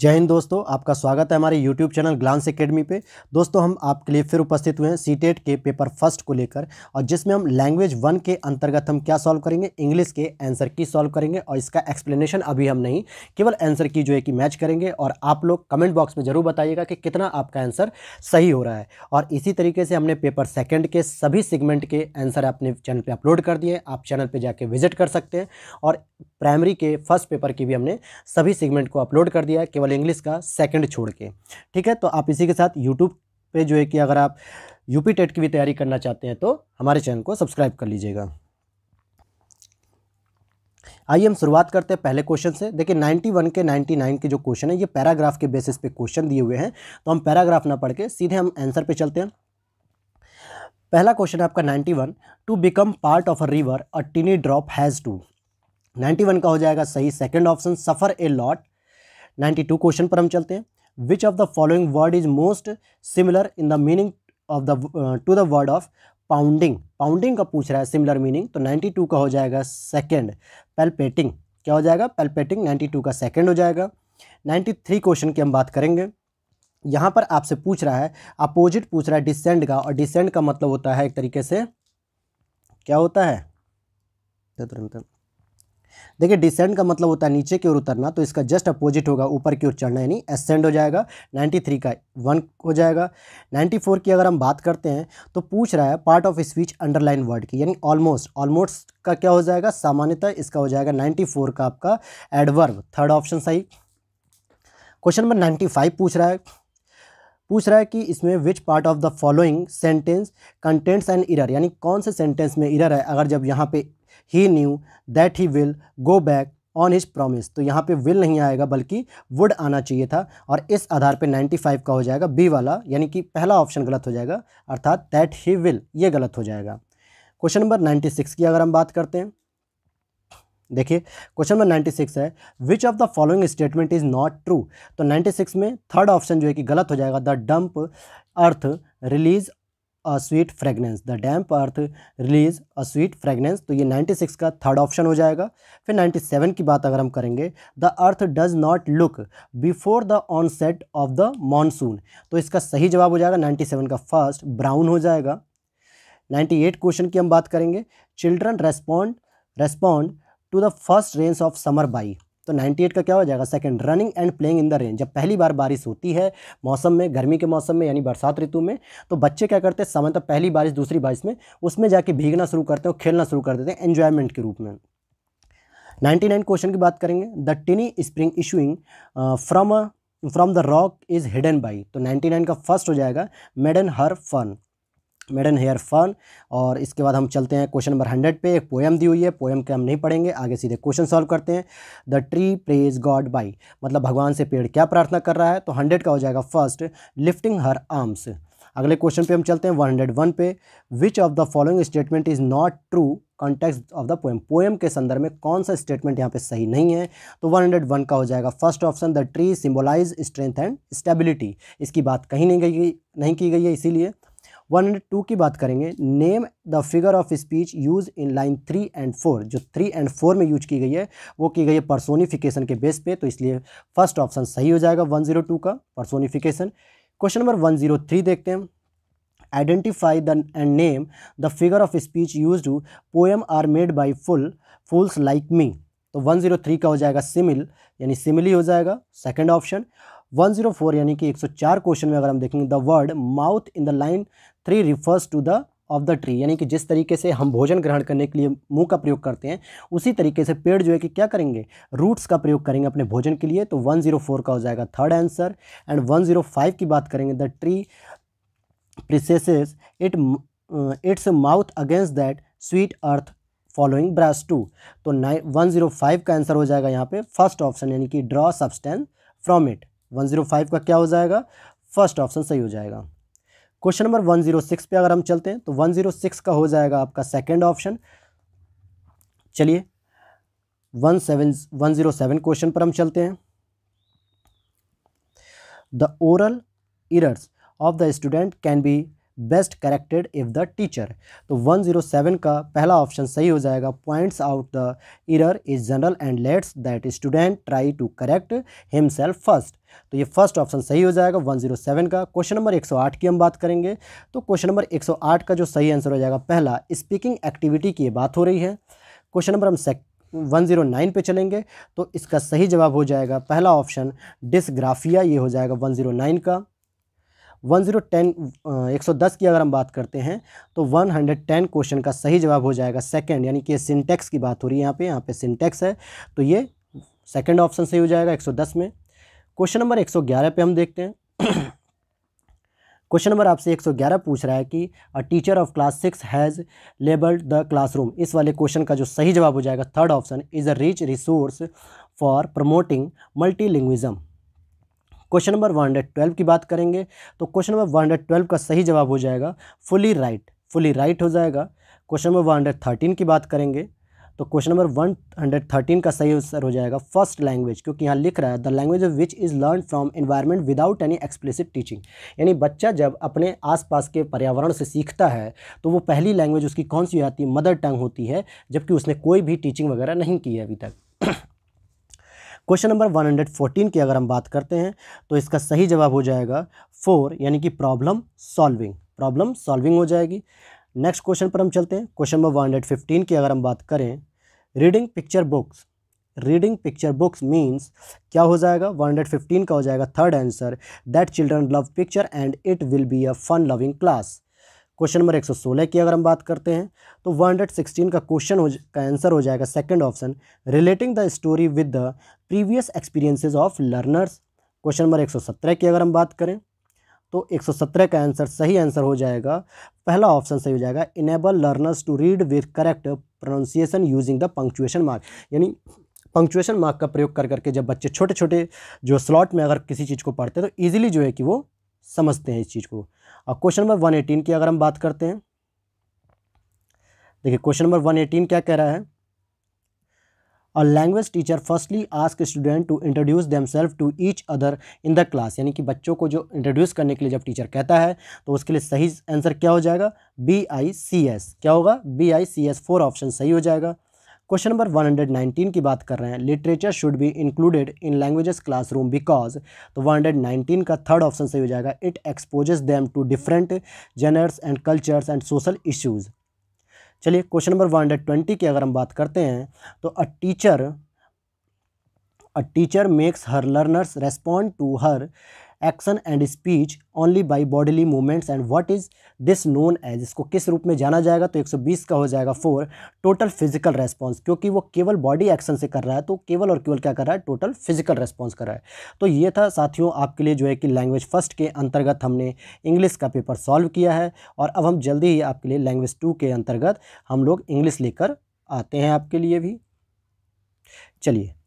जय हिंद दोस्तों आपका स्वागत है हमारे यूट्यूब चैनल ग्लांस एकेडमी पे दोस्तों हम आपके लिए फिर उपस्थित हुए हैं टेट e के पेपर फर्स्ट को लेकर और जिसमें हम लैंग्वेज वन के अंतर्गत हम क्या सॉल्व करेंगे इंग्लिश के आंसर की सॉल्व करेंगे और इसका एक्सप्लेनेशन अभी हम नहीं केवल आंसर की जो है कि मैच करेंगे और आप लोग कमेंट बॉक्स में ज़रूर बताइएगा कि कितना आपका आंसर सही हो रहा है और इसी तरीके से हमने पेपर सेकेंड के सभी सेगमेंट के आंसर अपने चैनल पर अपलोड कर दिए आप चैनल पर जाके विजिट कर सकते हैं और प्राइमरी के फर्स्ट पेपर की भी हमने सभी सेगमेंट को अपलोड कर दिया है केवल ओवरऑल इंग्लिश का सेकंड छोड़ के ठीक है तो आप इसी के साथ यूट्यूब पे जो है कि अगर आप यूपी टेट की भी तैयारी करना चाहते हैं तो हमारे चैनल को सब्सक्राइब कर लीजिएगा आइए हम शुरुआत करते हैं पहले क्वेश्चन से देखिए 91 के 99 के जो क्वेश्चन है ये पैराग्राफ के बेसिस पे क्वेश्चन दिए हुए हैं तो हम पैराग्राफ ना पढ़ के सीधे हम आंसर पे चलते हैं पहला क्वेश्चन है आपका 91 to become part of a river a tiny drop has to 91 का हो जाएगा सही second option suffer a lot ninety two question पर हम चलते हैं which of the following word is most similar in the meaning of the to the word of pounding pounding का पूछ रहा है सिमिलर मीनिंग तो टू का हो जाएगा सेकेंड पेल्पेटिंग क्या हो जाएगा पेल्पेटिंग टू का सेकेंड हो जाएगा नाइन्टी थ्री क्वेश्चन की हम बात करेंगे यहाँ पर आपसे पूछ रहा है अपोजिट पूछ रहा है डिसेंड का और डिसेंड का मतलब होता है एक तरीके से क्या होता है तुरंत देखिए डिसेंड का मतलब होता है नीचे की ओर उतरना तो इसका जस्ट अपोजिट होगा ऊपर की ओर चढ़ना यानी एसेंड हो जाएगा 93 का वन हो जाएगा 94 की अगर हम बात करते हैं तो पूछ रहा है part of speech underline word की यानी ऑलमोस्ट ऑलमोस्ट का क्या हो जाएगा सामान्यतः इसका हो जाएगा नाइन्टी का आपका एडवर्ब थर्ड ऑप्शन सही क्वेश्चन नंबर नाइन्टी फाइव पूछ रहा है पूछ रहा है कि इसमें which part of the following sentence contents and error यानी कौन से सेंटेंस में इरर है अगर जब यहाँ पे he knew that he will go back on his promise तो यहाँ पे विल नहीं आएगा बल्कि वुड आना चाहिए था और इस आधार पे 95 का हो जाएगा बी वाला यानी कि पहला ऑप्शन गलत हो जाएगा अर्थात दैट ही विल ये गलत हो जाएगा क्वेश्चन नंबर 96 की अगर हम बात करते हैं देखिए क्वेश्चन नंबर 96 है which of the following statement is not true तो 96 में थर्ड ऑप्शन जो है कि गलत हो जाएगा the dump earth release a sweet fragrance the damp earth release a sweet fragrance तो ये 96 का थर्ड ऑप्शन हो जाएगा फिर 97 की बात अगर हम करेंगे the earth does not look before the onset of the monsoon तो इसका सही जवाब हो जाएगा 97 का फर्स्ट ब्राउन हो जाएगा 98 क्वेश्चन की हम बात करेंगे children respond respond to the first rains of summer by तो 98 का क्या हो जाएगा second running and playing in the rain जब पहली बार बारिश होती है मौसम में गर्मी के मौसम में यानी बरसात ऋतु में तो बच्चे क्या करते हैं तो पहली बारिश दूसरी बारिश में उसमें जाके भीगना शुरू करते हैं और खेलना शुरू कर देते हैं एन्जॉयमेंट के रूप में 99 क्वेश्चन की बात करेंगे the tiny spring issuing from from the rock is hidden by तो 99 का फर्स्ट हो जाएगा maiden hair fern maiden hair fern और इसके बाद हम चलते हैं क्वेश्चन नंबर हंड्रेड पे एक पोएम दी हुई है पोएम के हम नहीं पढ़ेंगे आगे सीधे क्वेश्चन सॉल्व करते हैं the tree praise God by मतलब भगवान से पेड़ क्या प्रार्थना कर रहा है तो हंड्रेड का हो जाएगा फर्स्ट लिफ्टिंग हर आर्म्स अगले क्वेश्चन पे हम चलते हैं 101 पे which of the following statement is not true context of the poem poem के संदर्भ में कौन सा स्टेटमेंट यहाँ पे सही नहीं है तो 101 का हो जाएगा first option the tree symbolise strength and stability इसकी बात कहीं नहीं गई नहीं की गई है इसीलिए वन टू की बात करेंगे name the figure of speech use in line three and four जो थ्री एंड फोर में यूज की गई है वो की गई है परसोनिफिकेशन के बेस पे तो इसलिए फर्स्ट ऑप्शन सही हो जाएगा वन जीरो टू का personification question number one zero three देखते हैं identify the and name the figure of speech use to poem are made by full fools like me तो वन जीरो थ्री का हो जाएगा सिमिल यानी simile हो जाएगा सेकेंड ऑप्शन 104 यानी कि 104 क्वेश्चन में अगर हम देखेंगे the word mouth in the line three refers to the of the tree यानी कि जिस तरीके से हम भोजन ग्रहण करने के लिए मुंह का प्रयोग करते हैं उसी तरीके से पेड़ जो है कि क्या करेंगे रूट्स का प्रयोग करेंगे अपने भोजन के लिए तो 104 का हो जाएगा थर्ड आंसर एंड 105 की बात करेंगे the tree presses it its mouth against that sweet earth following breast to तो नाइन वन जीरो फाइव का आंसर हो जाएगा यहाँ पे फर्स्ट ऑप्शन यानी कि draw substance from it one zero five का क्या हो जाएगा फर्स्ट ऑप्शन सही हो जाएगा question number one zero six पे अगर हम चलते हैं तो वन जीरो सिक्स का हो जाएगा आपका सेकेंड ऑप्शन चलिए one seven one zero seven question पर हम चलते हैं the oral errors of the student can be best corrected if the teacher तो 107 का पहला ऑप्शन सही हो जाएगा points out the error is general and let's that student try to correct himself first तो ये फर्स्ट ऑप्शन सही हो जाएगा 107 का क्वेश्चन नंबर 108 की हम बात करेंगे तो क्वेश्चन नंबर 108 का जो सही आंसर हो जाएगा पहला स्पीकिंग एक्टिविटी की बात हो रही है क्वेश्चन नंबर हम सेक वन ज़ीरो नाइन पे चलेंगे तो इसका सही जवाब हो जाएगा पहला ऑप्शन डिसग्राफिया ये हो जाएगा वन ज़ीरो नाइन का वन ज़ीरो टेन एक सौ दस की अगर हम बात करते हैं तो वन हंड्रेड टेन क्वेश्चन का सही जवाब हो जाएगा सेकेंड यानी कि सिंटेक्स की बात हो रही है यहाँ पे यहाँ पे सिंटेक्स है तो ये सेकेंड ऑप्शन सही हो जाएगा एक सौ दस में क्वेश्चन नंबर एक सौ ग्यारह पे हम देखते हैं क्वेश्चन नंबर आपसे 111 पूछ रहा है कि a teacher of class six has labelled the classroom इस वाले क्वेश्चन का जो सही जवाब हो जाएगा third option is a rich resource for promoting multilingualism question number one hundred twelve की बात करेंगे तो question number one hundred twelve का सही जवाब हो जाएगा फुली राइट फुली राइट हो जाएगा question number one hundred thirteen की बात करेंगे तो question number one hundred thirteen का सही आंसर हो जाएगा फर्स्ट लैंग्वेज क्योंकि यहाँ लिख रहा है the language which is learn from environment without any explicit teaching यानी बच्चा जब अपने आसपास के पर्यावरण से सीखता है तो वो पहली लैंग्वेज उसकी कौन सी हो जाती है मदर टंग होती है जबकि उसने कोई भी टीचिंग वगैरह नहीं की है अभी तक क्वेश्चन नंबर 114 की अगर हम बात करते हैं तो इसका सही जवाब हो जाएगा फोर यानी कि प्रॉब्लम सॉल्विंग प्रॉब्लम सॉल्विंग हो जाएगी नेक्स्ट क्वेश्चन पर हम चलते हैं क्वेश्चन नंबर 115 की अगर हम बात करें reading picture books reading picture books means क्या हो जाएगा 115 का हो जाएगा third answer that children love picture and it will be a fun loving class question number 116 की अगर हम बात करते हैं तो 116 का क्वेश्चन हो का आंसर हो जाएगा second option relating the story with the previous experiences of learners question number 117 की अगर हम बात करें तो 117 का आंसर सही आंसर हो जाएगा पहला ऑप्शन सही हो जाएगा enable learners to read with correct pronunciation using the punctuation mark यानी पंक्चुएशन मार्क का प्रयोग कर करके जब बच्चे छोटे छोटे जो स्लॉट में अगर किसी चीज़ को पढ़ते हैं तो ईजिली जो है कि वो समझते हैं इस चीज़ को और क्वेश्चन नंबर वन एटीन की अगर हम बात करते हैं देखिए क्वेश्चन नंबर वन एटीन क्या कह रहा है a language teacher firstly ask student to introduce self to each other in the class यानी कि बच्चों को जो इंट्रोड्यूस करने के लिए जब टीचर कहता है तो उसके लिए सही आंसर क्या हो जाएगा बी आई सी एस क्या होगा B I C S four option सही हो जाएगा क्वेश्चन नंबर 119 की बात कर रहे हैं literature should be included in languages classroom because तो 119 का थर्ड ऑप्शन सही हो जाएगा it exposes them to different genres and cultures and social issues चलिए क्वेश्चन नंबर 120 की अगर हम बात करते हैं तो a teacher a teacher makes her learners respond to her action and speech only by bodily movements and what is this known as इसको किस रूप में जाना जाएगा तो 120 का हो जाएगा फोर टोटल फिजिकल रेस्पॉन्स क्योंकि वो केवल बॉडी एक्शन से कर रहा है तो केवल और केवल क्या कर रहा है टोटल फिजिकल रेस्पॉन्स कर रहा है तो ये था साथियों आपके लिए जो है कि लैंग्वेज फर्स्ट के अंतर्गत हमने इंग्लिश का पेपर सॉल्व किया है और अब हम जल्दी ही आपके लिए लैंग्वेज टू के अंतर्गत हम लोग इंग्लिश लेकर आते हैं आपके लिए भी चलिए